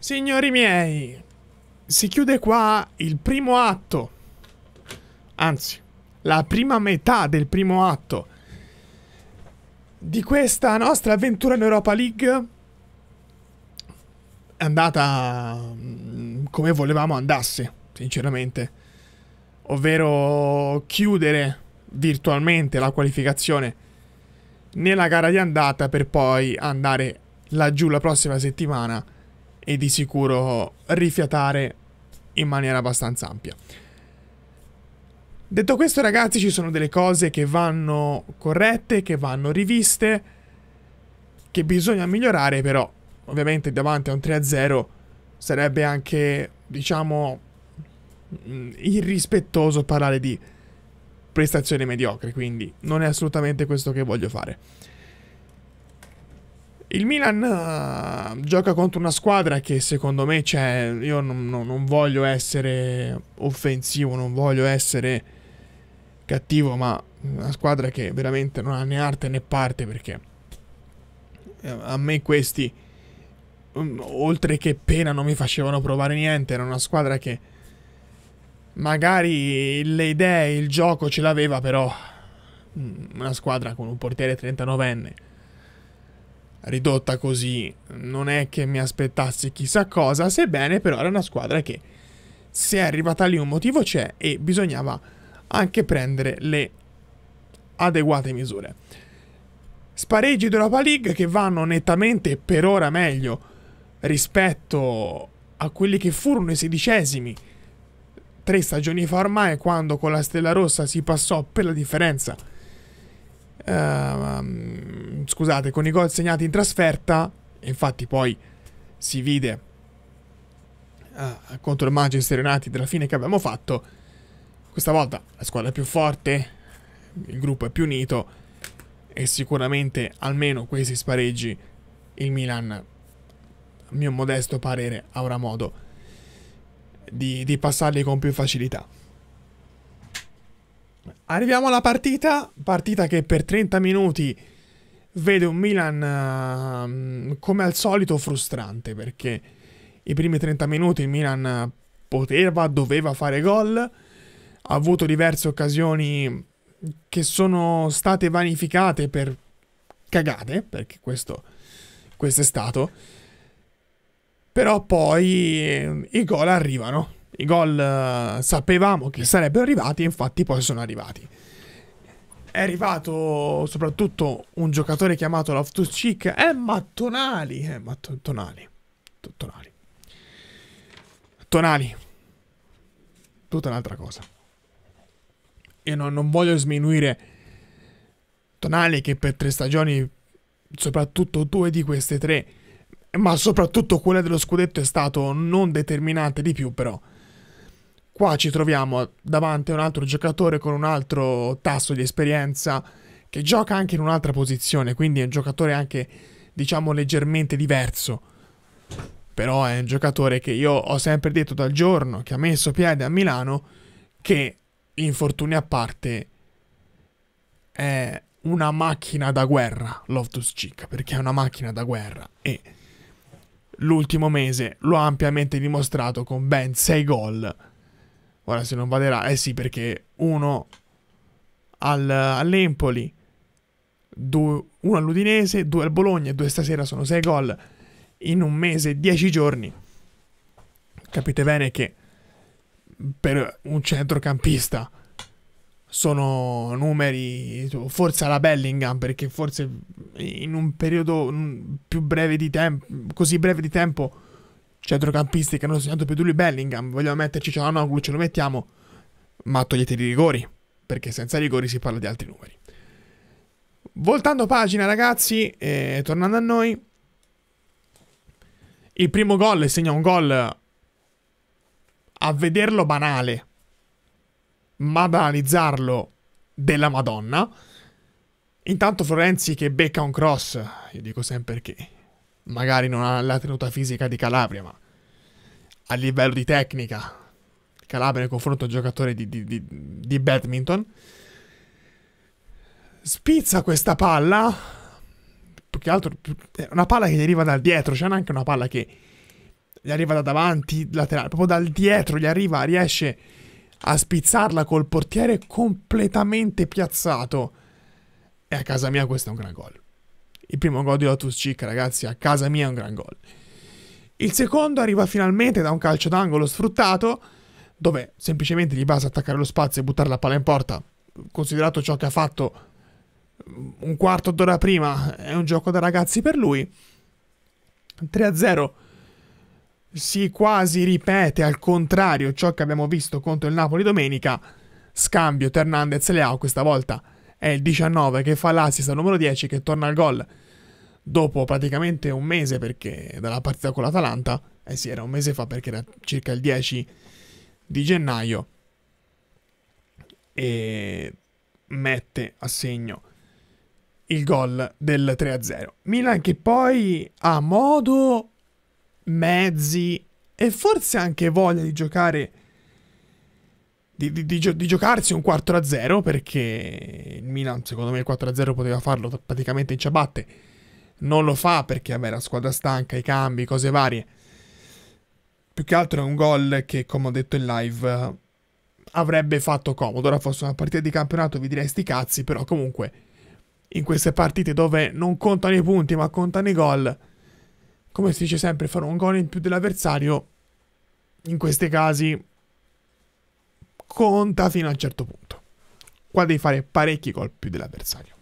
Signori miei, si chiude qua il primo atto. Anzi, la prima metà del primo atto di questa nostra avventura in Europa League è andata mm, come volevamo andasse, sinceramente. Ovvero chiudere virtualmente la qualificazione nella gara di andata per poi andare laggiù la prossima settimana e di sicuro rifiatare in maniera abbastanza ampia. Detto questo ragazzi ci sono delle cose che vanno corrette, che vanno riviste, che bisogna migliorare però ovviamente davanti a un 3-0 sarebbe anche diciamo mm, irrispettoso parlare di prestazioni mediocre quindi non è assolutamente questo che voglio fare. Il Milan uh, gioca contro una squadra che secondo me cioè, Io non, non, non, voglio essere offensivo, non voglio essere cattivo, ma una squadra che veramente non ha né arte né parte perché eh, a me questi, um, oltre che pena, non mi facevano provare niente. Era una squadra che magari le idee, il gioco ce l'aveva, però mm, una squadra con un portiere 39enne ridotta così non è che mi aspettassi chissà cosa, sebbene però era una squadra che se è arrivata lì un motivo c'è e bisognava anche prendere le adeguate misure. Spareggi d'Europa League che vanno nettamente per ora meglio rispetto a quelli che furono i sedicesimi tre stagioni fa ormai quando con la Stella Rossa si passò per la differenza. Uh, scusate, con i gol segnati in trasferta, infatti poi si vide uh, contro il Manchester United della fine che abbiamo fatto, questa volta la squadra è più forte, il gruppo è più unito e sicuramente almeno questi spareggi il Milan, a mio modesto parere, avrà modo di, di passarli con più facilità. Arriviamo alla partita, partita che per 30 minuti vede un Milan uh, come al solito frustrante perché i primi 30 minuti il Milan poteva, doveva fare gol, ha avuto diverse occasioni che sono state vanificate per cagate, perché questo, questo è stato. Però poi ehm, i gol arrivano. I gol uh, sapevamo che sarebbero arrivati, infatti poi sono arrivati è arrivato soprattutto un giocatore chiamato Loftus Cheek. Eh, ma Tonali. Eh, ma Tonali. tonali. Tonali. Tutta un'altra cosa. Io non, non voglio sminuire Tonali che per tre stagioni, soprattutto due di queste tre, ma soprattutto quella dello scudetto è stato non determinante di più, però Qua ci troviamo davanti a un altro giocatore con un altro tasso di esperienza che gioca anche in un'altra posizione, quindi è un giocatore anche diciamo leggermente diverso. Però è un giocatore che io ho sempre detto dal giorno che ha messo piede a Milano che infortuni a parte è una macchina da guerra Loftus Cheek perché è una macchina da guerra e l'ultimo mese lo ha ampiamente dimostrato con ben 6 gol Ora se non valerà, eh sì perché uno al, all'Empoli, due, uno all'Udinese, due al Bologna, due stasera sono sei gol in un mese, e dieci giorni. Capite bene che per un centrocampista sono numeri, forse alla Bellingham, perché forse in un periodo più breve di tempo, così breve di tempo cioè, centrocampisti che hanno segnato più di lui Bellingham, vogliamo metterci Cialanoglu, ce lo mettiamo, ma togliete i rigori, perché senza rigori si parla di altri numeri. Voltando pagina ragazzi, eh, tornando a noi, il primo gol segna un gol a vederlo banale, ma ad analizzarlo della Madonna. Intanto Florenzi che becca un cross, io dico sempre che magari non ha la tenuta fisica di Calabria, ma a livello di tecnica, Calabria in confronto a un giocatore di, di, di, di badminton, spizza questa palla, più che altro è una palla che gli arriva dal dietro, c'è anche una palla che gli arriva da davanti, laterale, proprio dal dietro gli arriva, riesce a spizzarla col portiere completamente piazzato. E a casa mia questo è un gran gol. Il primo gol di Lotus Cic, ragazzi, a casa mia è un gran gol. Il secondo arriva finalmente da un calcio d'angolo sfruttato, dove semplicemente gli basa attaccare lo spazio e buttare la palla in porta. Considerato ciò che ha fatto mm, un quarto d'ora prima, è un gioco da ragazzi per lui. 3-0 si quasi ripete al contrario ciò che abbiamo visto contro il Napoli domenica. Scambio tra Hernandez Leao questa volta è il 19 che fa l'assist al numero 10 che torna al gol dopo praticamente un mese perché dalla partita con l'Atalanta, eh sì era un mese fa perché era circa il 10 di gennaio e mette a segno il gol del 3-0. Milan che poi ha modo, mezzi e forse anche voglia di giocare di, di, di, gio- di, giocarsi un 4-0 perché il Milan secondo me il 4-0 poteva farlo praticamente in ciabatte non lo fa perché vabbè la squadra stanca i cambi cose varie più che altro è un gol che come ho detto in live avrebbe fatto comodo ora fosse una partita di campionato vi direi sti cazzi però comunque in queste partite dove non contano i punti ma contano i gol come si dice sempre fare un gol in più dell'avversario in questi casi conta fino a un certo punto. Qua devi fare parecchi colpi più dell'avversario.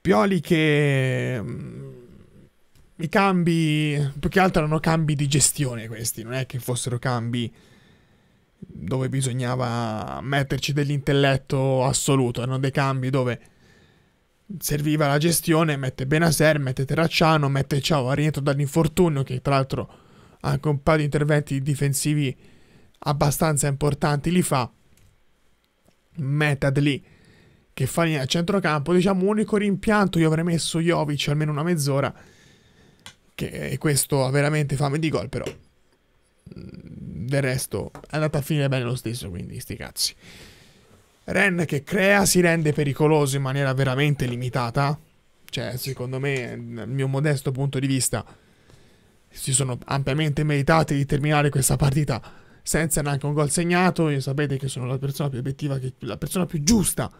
Pioli che mm, i cambi, più che altro erano cambi di gestione questi, non è che fossero cambi dove bisognava metterci dell'intelletto assoluto, erano dei cambi dove serviva la gestione, mette Benaser, mette Terracciano, mette Ciao, rientro dall'infortunio che tra l'altro anche un paio di interventi difensivi abbastanza importanti li fa. Metad lì che fa a centrocampo, diciamo unico rimpianto, io avrei messo Jovic almeno una mezz'ora, che questo ha veramente fame di gol però. Mm, del resto è andata a finire bene lo stesso, quindi sti cazzi. Ren che crea si rende pericoloso in maniera veramente limitata, cioè secondo me, dal mio modesto punto di vista, si sono ampiamente meritati di terminare questa partita senza neanche un gol segnato. Io sapete che sono la persona più obiettiva, la persona più giusta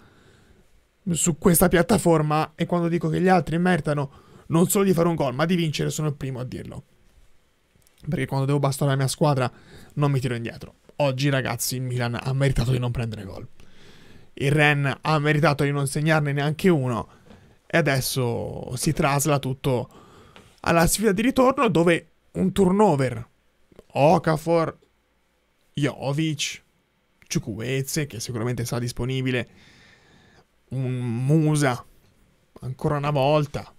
su questa piattaforma e quando dico che gli altri meritano non solo di fare un gol, ma di vincere sono il primo a dirlo. Perché quando devo bastare la mia squadra non mi tiro indietro. Oggi ragazzi il Milan ha meritato di non prendere gol. Il Ren ha meritato di non segnarne neanche uno e adesso si trasla tutto alla sfida di ritorno dove un turnover Okafor, Jovic, Ciucuezze che sicuramente sarà disponibile, un Musa ancora una volta,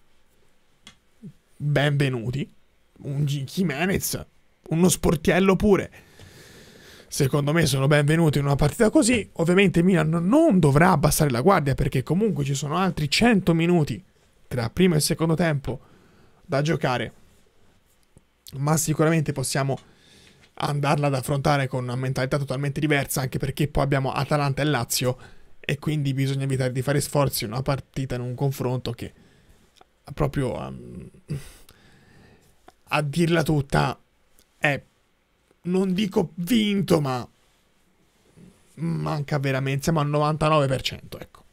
benvenuti, un Jimenez, uno sportiello pure. Secondo me sono benvenuti in una partita così. Ovviamente Milan non dovrà abbassare la guardia perché comunque ci sono altri 100 minuti tra primo e secondo tempo da giocare, ma sicuramente possiamo andarla ad affrontare con una mentalità totalmente diversa, anche perché poi abbiamo Atalanta e Lazio e quindi bisogna evitare di fare sforzi in una partita, in un confronto che proprio um, a dirla tutta è, non dico vinto, ma manca veramente, siamo al 99%, ecco.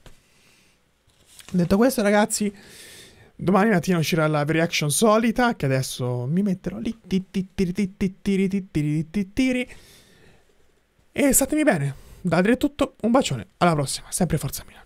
Detto questo ragazzi, Domani mattina uscirà la reaction solita, che adesso mi metterò lì. E statemi bene. Da Adri è tutto, un bacione, alla prossima, sempre Forza Milano.